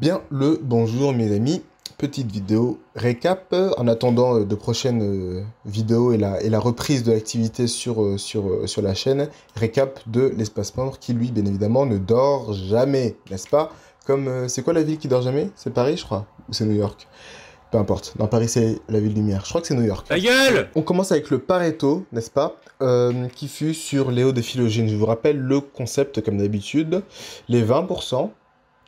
Bien le bonjour mes amis, petite vidéo récap. En attendant euh, de prochaines euh, vidéos et la, et la reprise de l'activité sur, euh, sur, sur la chaîne, récap de l'espace membre qui lui bien évidemment ne dort jamais, n'est-ce pas Comme c'est quoi la ville qui dort jamais C'est Paris je crois Ou c'est New York peu importe. dans Paris, c'est la ville lumière. Je crois que c'est New York. La gueule On commence avec le Pareto, n'est-ce pas Qui fut sur Léo des philogènes, Je vous rappelle le concept, comme d'habitude. Les 20%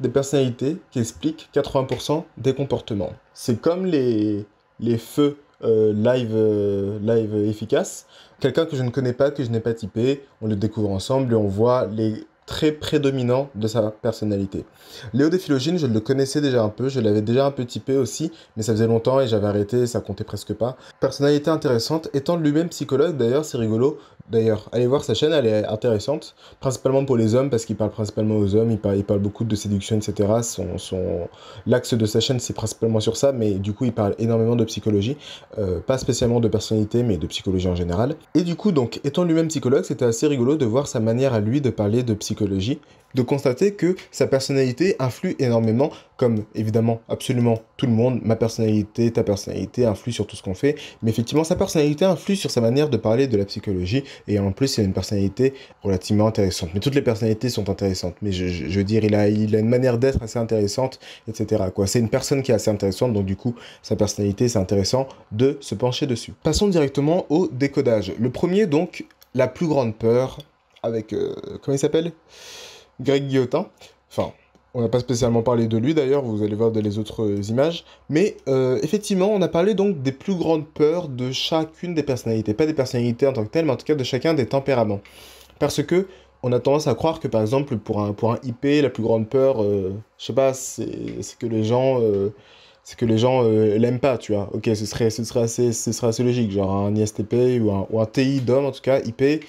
des personnalités qui expliquent 80% des comportements. C'est comme les, les feux euh, euh, live, efficaces. live Quelqu'un que je ne connais pas, que je n'ai pas typé, on le découvre ensemble et on voit les traits prédominants de sa personnalité. Léo Philogènes, je le connaissais déjà un peu, je l'avais déjà un peu typé aussi, mais ça faisait longtemps et j'avais arrêté, ça comptait presque pas. Personnalité intéressante, étant lui-même psychologue d'ailleurs, c'est rigolo, d'ailleurs. Allez voir sa chaîne, elle est intéressante, principalement pour les hommes, parce qu'il parle principalement aux hommes, il parle, beaucoup de séduction, etc. Son, son... L'axe de sa chaîne, c'est principalement sur ça, mais du coup, il parle énormément de psychologie, euh, pas spécialement de personnalité, mais de psychologie en général. Et du coup, donc, étant lui-même psychologue, c'était assez rigolo de voir sa manière à lui de parler de psychologie, de constater que sa personnalité influe énormément, comme évidemment absolument tout le monde, ma personnalité, ta personnalité influe sur tout ce qu'on fait, mais effectivement, sa personnalité influe sur sa manière de parler de la psychologie et en plus, il a une personnalité relativement intéressante. Mais toutes les personnalités sont intéressantes. Mais je, veux dire, il a, une manière d'être assez intéressante, etc. C'est une personne qui est assez intéressante, donc du coup, sa personnalité, c'est intéressant de se pencher dessus. Passons directement au décodage. Le premier, donc, la plus grande peur avec, euh, comment il s'appelle Greg Guillotin. Enfin, on n'a pas spécialement parlé de lui d'ailleurs, vous allez voir dans les autres euh, images. Mais euh, effectivement, on a parlé donc des plus grandes peurs de chacune des personnalités. Pas des personnalités en tant que telles, mais en tout cas de chacun des tempéraments. Parce que on a tendance à croire que par exemple pour un, pour IP, la plus grande peur, euh, je sais pas, c'est que les gens... c'est que les gens euh, l'aiment pas, tu vois. Ok, ce serait, ce, serait assez, ce assez logique. Genre un ISTP ou un, ou TI d'homme, en tout cas, IP,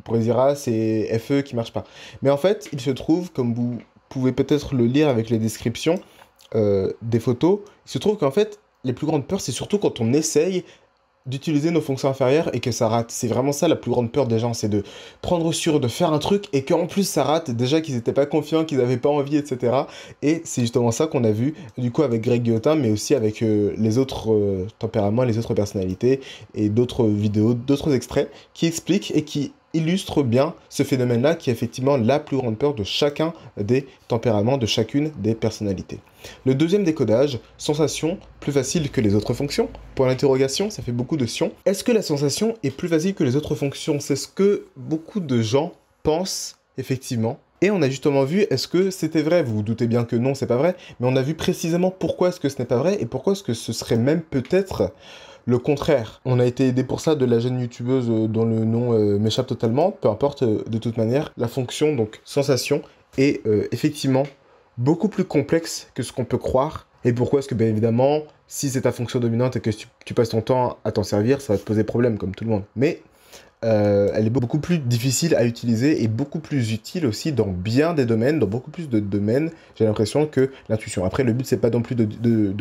on pourrait dire, ah, c'est FE qui marche pas. Mais en fait, il se trouve, comme vous pouvez peut-être le lire avec les descriptions euh, des photos, il se trouve qu'en fait, les plus grandes peurs, c'est surtout quand on essaye d'utiliser nos fonctions inférieures et que ça rate. C'est vraiment ça la plus grande peur des gens, c'est de prendre sur, de faire un truc et qu'en plus ça rate, déjà qu'ils n'étaient pas confiants, qu'ils n'avaient pas envie, etc. Et c'est justement ça qu'on a vu du coup avec Greg Guillotin, mais aussi avec euh, les autres euh, tempéraments, les autres personnalités et d'autres vidéos, d'autres extraits qui expliquent et qui illustre bien ce phénomène-là qui est effectivement la plus grande peur de chacun des tempéraments, de chacune des personnalités. Le deuxième décodage, sensation plus facile que les autres fonctions. Pour l'interrogation, ça fait beaucoup de sion. Est-ce que la sensation est plus facile que les autres fonctions C'est ce que beaucoup de gens pensent effectivement. Et on a justement vu, est-ce que c'était vrai Vous vous doutez bien que non, c'est pas vrai, mais on a vu précisément pourquoi est-ce que ce n'est pas vrai et pourquoi est-ce que ce serait même peut-être le contraire. On a été aidé pour ça de la jeune youtubeuse euh, dont le nom euh, m'échappe totalement. Peu importe, euh, de toute manière, la fonction, donc sensation, est effectivement beaucoup plus complexe que ce qu'on peut croire. Et pourquoi est-ce que bien évidemment, si c'est ta fonction dominante et que tu, tu passes ton temps à t'en servir, ça va te poser problème comme tout le monde. Mais euh, elle est beaucoup plus difficile à utiliser et beaucoup plus utile aussi dans bien des domaines, dans beaucoup plus de domaines, j'ai l'impression, que l'intuition. Après, le but, c'est pas non plus de,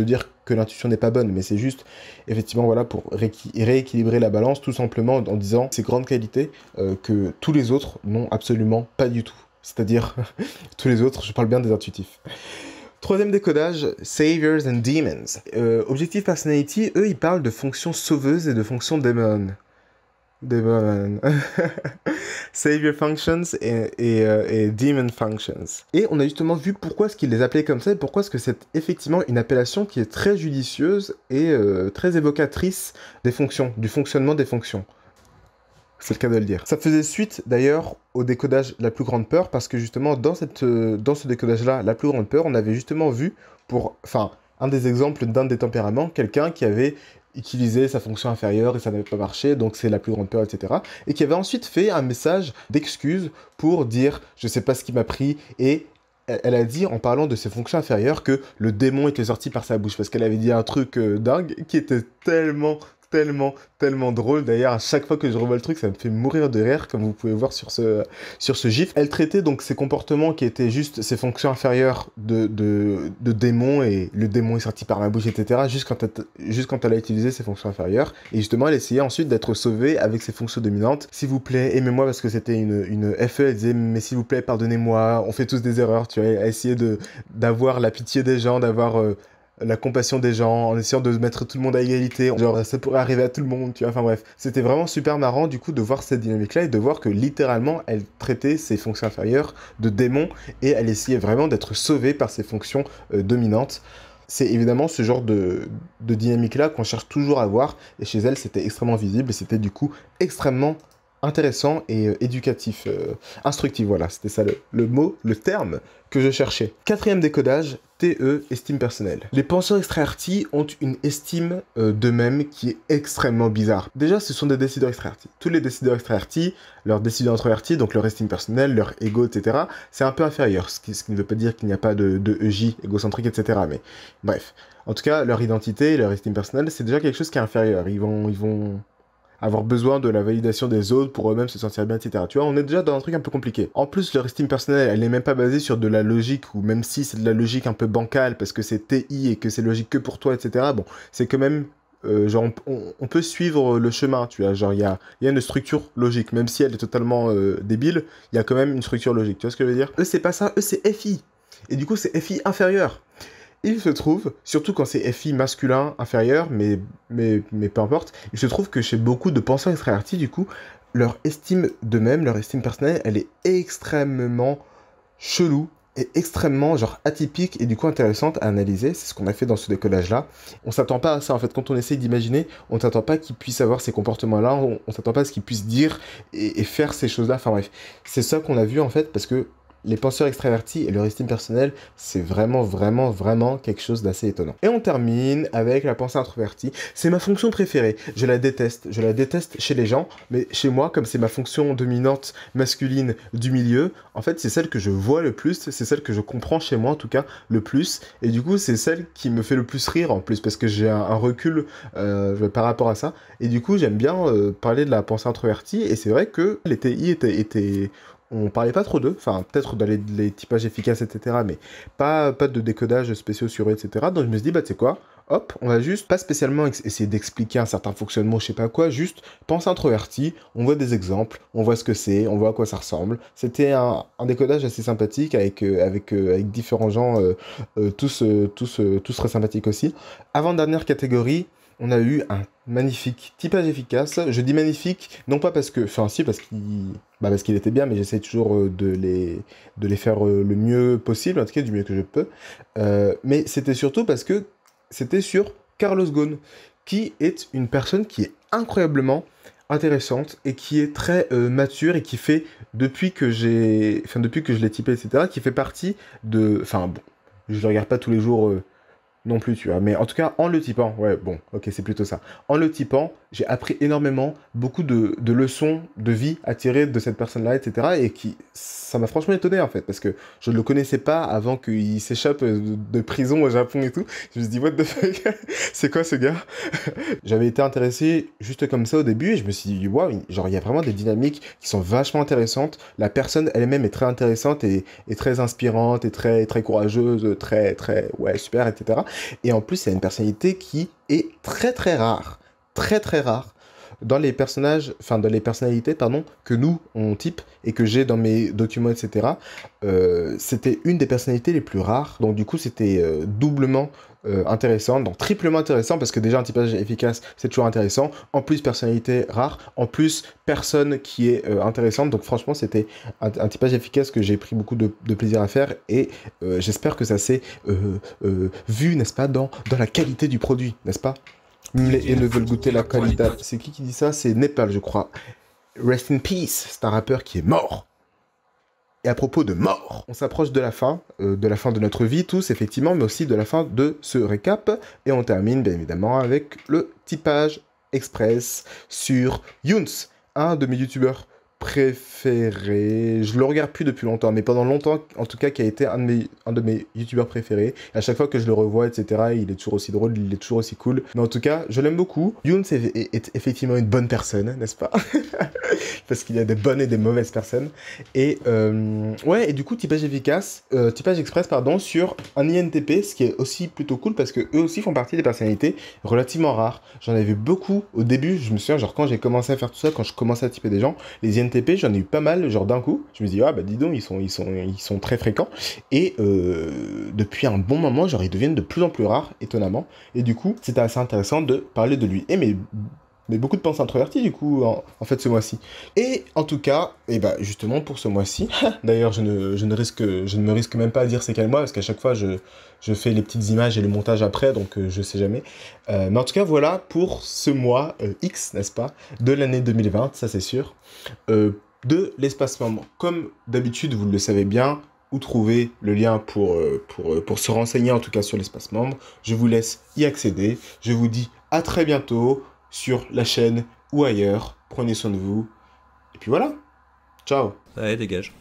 dire que l'intuition n'est pas bonne, mais c'est juste, effectivement, voilà, pour rééquilibrer la balance, tout simplement en disant ces grandes qualités euh, que tous les autres n'ont absolument pas du tout. C'est-à-dire, tous les autres, je parle bien des intuitifs. Troisième décodage, Saviors and Demons. Euh, objectif, Objective Personality, eux, ils parlent de fonctions sauveuses et de fonctions démons. Devon. Savior Functions et, euh, et, Demon Functions. Et on a justement vu pourquoi est-ce qu'il les appelait comme ça et pourquoi est-ce que c'est effectivement une appellation qui est très judicieuse et euh, très évocatrice des fonctions, du fonctionnement des fonctions. C'est le cas de le dire. Ça faisait suite d'ailleurs au décodage La plus grande peur parce que justement dans, cette, euh, dans ce décodage-là, La plus grande peur, on avait justement vu pour... Enfin, un des exemples d'un des tempéraments, quelqu'un qui avait utilisé sa fonction inférieure et ça n'avait pas marché, donc c'est la plus grande peur, etc. Et qui avait ensuite fait un message d'excuse pour dire je sais pas ce qui m'a pris et elle a dit en parlant de ses fonctions inférieures que le démon était sorti par sa bouche parce qu'elle avait dit un truc euh, dingue qui était tellement tellement, tellement drôle. D'ailleurs, à chaque fois que je revois le truc, ça me fait mourir de rire, comme vous pouvez voir sur ce, sur ce gif. Elle traitait donc ses comportements qui étaient juste ses fonctions inférieures de, de, de démon, et le démon est sorti par ma bouche, etc., juste quand, juste quand elle a utilisé ses fonctions inférieures. Et justement, elle essayait ensuite d'être sauvée avec ses fonctions dominantes. S'il vous plaît, aimez-moi parce que c'était une, une FE, elle disait, mais s'il vous plaît, pardonnez-moi, on fait tous des erreurs, tu vois, essayer de, d'avoir la pitié des gens, d'avoir... Euh, la compassion des gens, en essayant de mettre tout le monde à égalité, genre ça pourrait arriver à tout le monde, tu vois, enfin bref. C'était vraiment super marrant du coup de voir cette dynamique-là et de voir que littéralement elle traitait ses fonctions inférieures de démons et elle essayait vraiment d'être sauvée par ses fonctions euh, dominantes. C'est évidemment ce genre de, de dynamique-là qu'on cherche toujours à voir et chez elle c'était extrêmement visible et c'était du coup extrêmement intéressant et euh, éducatif, euh, instructif, voilà, c'était ça le, mot, le terme que je cherchais. Quatrième décodage, TE, estime personnelle. Les penseurs extravertis ont une estime euh, d'eux-mêmes qui est extrêmement bizarre. Déjà, ce sont des décideurs extravertis. Tous les décideurs extravertis, leurs décideurs introvertis, donc leur estime personnelle, leur ego, etc., c'est un peu inférieur, ce qui, ne veut pas dire qu'il n'y a pas de, de EJ, égocentrique, etc. Mais bref, en tout cas, leur identité, leur estime personnelle, c'est déjà quelque chose qui est inférieur. Ils vont, ils vont avoir besoin de la validation des autres pour eux-mêmes se sentir bien, etc. Tu vois, on est déjà dans un truc un peu compliqué. En plus, leur estime personnelle, elle n'est même pas basée sur de la logique, ou même si c'est de la logique un peu bancale, parce que c'est TI et que c'est logique que pour toi, etc. Bon, c'est quand même euh, genre on, peut suivre le chemin, tu vois, genre il y a, une structure logique, même si elle est totalement euh, débile, il y a quand même une structure logique, tu vois ce que je veux dire Eux c'est pas ça, eux c'est FI, et du coup c'est FI inférieur il se trouve, surtout quand c'est FI masculin inférieur, mais, mais, peu importe, il se trouve que chez beaucoup de penseurs extravertis, du coup, leur estime d'eux-mêmes, leur estime personnelle, elle est extrêmement chelou et extrêmement genre atypique et du coup intéressante à analyser. C'est ce qu'on a fait dans ce décollage là. On s'attend pas à ça en fait. Quand on essaie d'imaginer, on s'attend pas qu'ils puissent avoir ces comportements là. On, ne s'attend pas à ce qu'ils puissent dire et, et faire ces choses là. Enfin bref, c'est ça qu'on a vu en fait parce que les penseurs extravertis et leur estime personnelle, c'est vraiment, vraiment, vraiment quelque chose d'assez étonnant. Et on termine avec la pensée introvertie. C'est ma fonction préférée. Je la déteste. Je la déteste chez les gens, mais chez moi, comme c'est ma fonction dominante masculine du milieu, en fait, c'est celle que je vois le plus, c'est celle que je comprends chez moi, en tout cas, le plus. Et du coup, c'est celle qui me fait le plus rire, en plus, parce que j'ai un, recul euh, par rapport à ça. Et du coup, j'aime bien euh, parler de la pensée introvertie, et c'est vrai que les TI étaient on parlait pas trop d'eux, enfin peut-être dans les, typages efficaces, etc. Mais pas, pas de décodage spéciaux sur eux, etc. Donc je me suis dit, bah tu quoi, hop, on va juste pas spécialement essayer d'expliquer un certain fonctionnement, je sais pas quoi, juste pense introverti, on voit des exemples, on voit ce que c'est, on voit à quoi ça ressemble. C'était un, décodage assez sympathique avec, euh, avec, euh, avec différents gens, euh, tous, tous, tous très sympathiques aussi. Avant-dernière catégorie, on a eu un magnifique typage efficace. Je dis magnifique, non pas parce que, enfin si, parce qu'il bah, parce qu'il était bien, mais j'essaie toujours euh, de les, de les faire euh, le mieux possible, en tout cas du mieux que je peux. Euh, mais c'était surtout parce que c'était sur Carlos Ghosn, qui est une personne qui est incroyablement intéressante et qui est très mature et qui fait depuis que j'ai depuis que je l'ai typé etc qui fait partie de enfin bon je ne regarde pas tous les jours non plus, tu vois. Mais en tout cas, en le typant, ouais, bon, ok, c'est plutôt ça. En le typant, j'ai appris énormément, beaucoup de, leçons de vie à tirer de cette personne-là, etc. Et qui, ça m'a franchement étonné en fait, parce que je ne le connaissais pas avant qu'il s'échappe euh, de prison au Japon et tout. Je me suis dit, what the fuck, c'est quoi ce gars J'avais été intéressé juste comme ça au début et je me suis dit, wow, genre il y a vraiment des dynamiques qui sont vachement intéressantes. La personne elle-même est très intéressante et, très inspirante et très, très courageuse, très, très, ouais, super, etc. Et en plus, c'est une personnalité qui est très très rare très très rare dans les personnages, enfin dans les personnalités, pardon, que nous on type et que j'ai dans mes documents, etc. Euh, c'était une des personnalités les plus rares. Donc du coup, c'était euh, doublement euh, intéressant, donc triplement intéressant parce que déjà un typage efficace, c'est toujours intéressant. En plus, personnalité rare. En plus, personne qui est intéressante. Donc franchement, c'était un, typage efficace que j'ai pris beaucoup de, de, plaisir à faire et j'espère que ça s'est vu, n'est-ce pas, dans, dans la qualité du produit, n'est-ce pas et, ne veulent goûter la qualité. C'est qui qui dit ça C'est Népal, je crois. Rest in peace, c'est un rappeur qui est mort. Et à propos de mort, on s'approche de la fin, euh, de la fin de notre vie tous effectivement, mais aussi de la fin de ce récap. Et on termine bien évidemment avec le typage express sur Younes, un de mes youtubeurs préféré. Je le regarde plus depuis longtemps, mais pendant longtemps, en tout cas, qui a été un de mes, un de mes youtubeurs préférés. à chaque fois que je le revois, etc., il est toujours aussi drôle, il est toujours aussi cool. Mais en tout cas, je l'aime beaucoup. Yoon est, effectivement une bonne personne, n'est-ce pas Parce qu'il y a des bonnes et des mauvaises personnes. Et euh, ouais, et du coup, typage efficace, euh, typage express, pardon, sur un INTP, ce qui est aussi plutôt cool parce que eux aussi font partie des personnalités relativement rares. J'en ai vu beaucoup au début. Je me souviens, genre quand j'ai commencé à faire tout ça, quand je commençais à typer des gens, les INTP j'en ai eu pas mal, genre d'un coup. Je me dis, ah bah dis donc, ils sont, ils sont, ils sont très fréquents. Et euh, depuis un bon moment, genre, ils deviennent de plus en plus rares, étonnamment. Et du coup, c'était assez intéressant de parler de lui. Et mais mais beaucoup de pensées introverties du coup en, fait ce mois-ci. Et en tout cas, et eh bah ben, justement pour ce mois-ci, d'ailleurs je ne, risque je ne me risque même pas à dire c'est quel mois parce qu'à chaque fois je, fais les petites images et le montage après donc euh, je sais jamais. Euh, mais en tout cas voilà pour ce mois euh, X n'est-ce pas de l'année 2020 ça c'est sûr de l'espace membre. Comme d'habitude vous le savez bien, où trouver le lien pour, pour, pour se renseigner en tout cas sur l'espace membre. Je vous laisse y accéder. Je vous dis à très bientôt sur la chaîne ou ailleurs. Prenez soin de vous. Et puis voilà. Ciao. Allez, dégage.